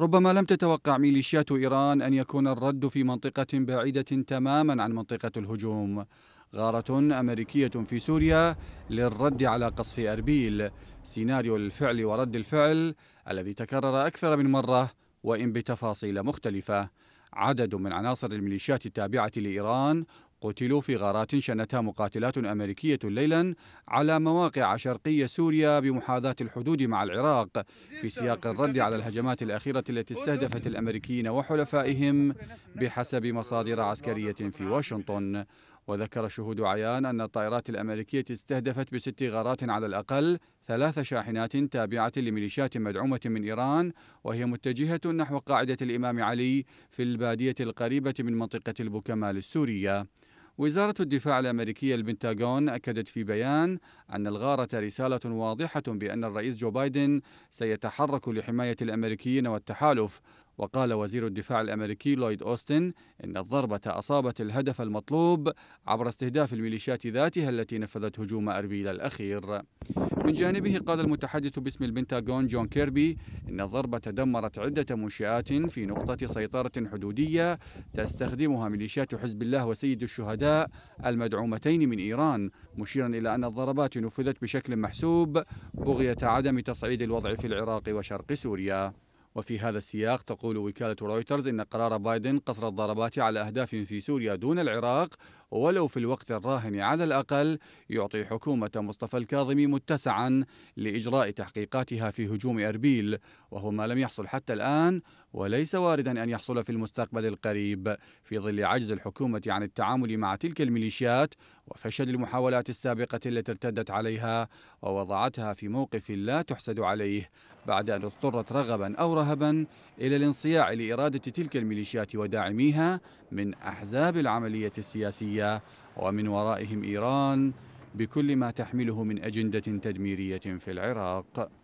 ربما لم تتوقع ميليشيات إيران أن يكون الرد في منطقة بعيدة تماما عن منطقة الهجوم غارة أمريكية في سوريا للرد على قصف أربيل سيناريو الفعل ورد الفعل الذي تكرر أكثر من مرة وإن بتفاصيل مختلفة عدد من عناصر الميليشيات التابعة لإيران قتلوا في غارات شنتها مقاتلات أمريكية ليلا على مواقع شرقية سوريا بمحاذاة الحدود مع العراق في سياق الرد على الهجمات الأخيرة التي استهدفت الأمريكيين وحلفائهم بحسب مصادر عسكرية في واشنطن وذكر شهود عيان أن الطائرات الأمريكية استهدفت بست غارات على الأقل ثلاث شاحنات تابعة لميليشيات مدعومة من إيران وهي متجهة نحو قاعدة الإمام علي في البادية القريبة من منطقة البوكمال السورية وزارة الدفاع الأمريكية البنتاغون أكدت في بيان أن الغارة رسالة واضحة بأن الرئيس جو بايدن سيتحرك لحماية الأمريكيين والتحالف وقال وزير الدفاع الأمريكي لويد أوستن إن الضربة أصابت الهدف المطلوب عبر استهداف الميليشيات ذاتها التي نفذت هجوم أربيل الأخير من جانبه قال المتحدث باسم البنتاغون جون كيربي إن الضربة دمرت عدة منشآت في نقطة سيطرة حدودية تستخدمها ميليشيات حزب الله وسيد الشهداء المدعومتين من إيران مشيرا إلى أن الضربات نفذت بشكل محسوب بغية عدم تصعيد الوضع في العراق وشرق سوريا وفي هذا السياق تقول وكالة رويترز إن قرار بايدن قصر الضربات على أهداف في سوريا دون العراق ولو في الوقت الراهن على الأقل يعطي حكومة مصطفى الكاظمي متسعا لإجراء تحقيقاتها في هجوم أربيل وهو ما لم يحصل حتى الآن وليس واردا أن يحصل في المستقبل القريب في ظل عجز الحكومة عن التعامل مع تلك الميليشيات وفشل المحاولات السابقة التي ارتدت عليها ووضعتها في موقف لا تحسد عليه بعد أن اضطرت رغبا أو رهبا إلى الانصياع لإرادة تلك الميليشيات وداعميها من أحزاب العملية السياسية ومن ورائهم إيران بكل ما تحمله من أجندة تدميرية في العراق